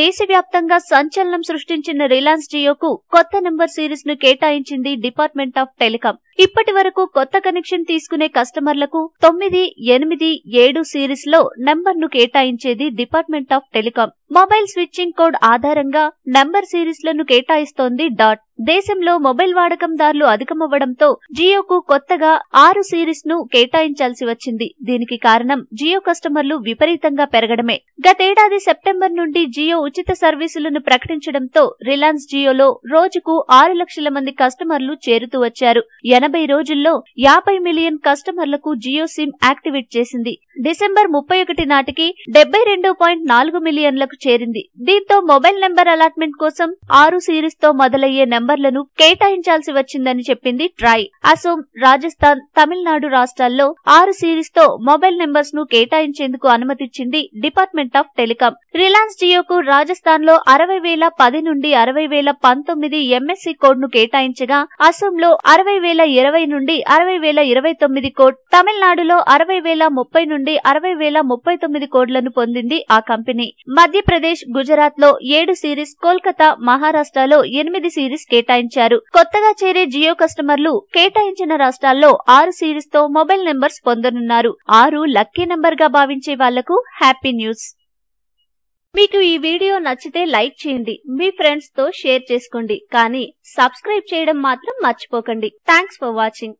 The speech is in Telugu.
దేశవ్యాప్తంగా సంచలనం సృష్టించిన రిలయన్స్ జియోకు కొత్త నెంబర్ సిరీస్ ను కేటాయించింది డిపార్ట్మెంట్ ఆఫ్ టెలికాం ఇప్పటి వరకు కొత్త కనెక్షన్ తీసుకునే కస్టమర్లకు తొమ్మిది ఎనిమిది ఏడు సిరీస్ లో నెంబర్ ను కేటాయించేది department of telecom mobile switching code ఆధారంగా నంబర్ లను కేటాయిస్తోంది డాట్ దేశంలో మొబైల్ వాడకందారులు అధికమవ్వడంతో జియోకు కొత్తగా ఆరు సిరీస్ ను కేటాయించాల్సి వచ్చింది దీనికి కారణం జియో కస్టమర్లు విపరీతంగా పెరగడమే గతేడాది సెప్టెంబర్ నుండి జియో ఉచిత సర్వీసులను ప్రకటించడంతో రిలయన్స్ జియోలో రోజుకు ఆరు లక్షల మంది కస్టమర్లు చేరుతూ వచ్చారు ఎనభై రోజుల్లో యాభై మిలియన్ కస్టమర్లకు జియో సిమ్ యాక్టివేట్ చేసింది డిసెంబర్ ముప్పై ఒకటి నాటికి డెబ్బై రెండు పాయింట్ నాలుగు మిలియన్లకు చేరింది దీంతో మొబైల్ నెంబర్ అలాట్మెంట్ కోసం ఆరు సిరీస్ తో మొదలయ్యే నెంబర్లను కేటాయించాల్సి వచ్చిందని చెప్పింది ట్రాయ్ అసోం రాజస్థాన్ తమిళనాడు రాష్ట్రాల్లో ఆరు సిరీస్ తో మొబైల్ నెంబర్స్ ను కేటాయించేందుకు అనుమతిచ్చింది డిపార్ట్మెంట్ ఆఫ్ టెలికాం రిలయన్స్ జియోకు రాజస్థాన్ లో అరవై వేల పది నుండి అరవై వేల పంతొమ్మిది ఎంఎస్సి కోడ్ ను కేటాయించగా అసోంలో అరవై వేల ఇరవై నుండి అరవై వేల ఇరవై తొమ్మిది కోడ్ తమిళనాడులో అరవై వేల ముప్పై నుండి అరవై వేల ముప్పై తొమ్మిది కోడ్లను పొందింది ఆ కంపెనీ మధ్య మధ్యప్రదేశ్ గుజరాత్ లో ఏడు సిరీస్ కోల్కతా మహారాష్ట్రలో ఎనిమిది సిరీస్ కేటాయించారు కొత్తగా చేరే జియో కస్టమర్లు కేటాయించిన రాష్ట్రాల్లో ఆరు సిరీస్ తో మొబైల్ నెంబర్స్ పొందనున్నారు ఆరు లక్కీ నెంబర్ గా భావించే వాళ్లకు హ్యాపీ న్యూస్ మీకు ఈ వీడియో నచ్చితే లైక్ చేయండి మీ ఫ్రెండ్స్ తో షేర్ చేసుకోండి కానీ సబ్స్క్రైబ్ చేయడం మాత్రం మర్చిపోకండి థ్యాంక్స్ ఫర్ వాచింగ్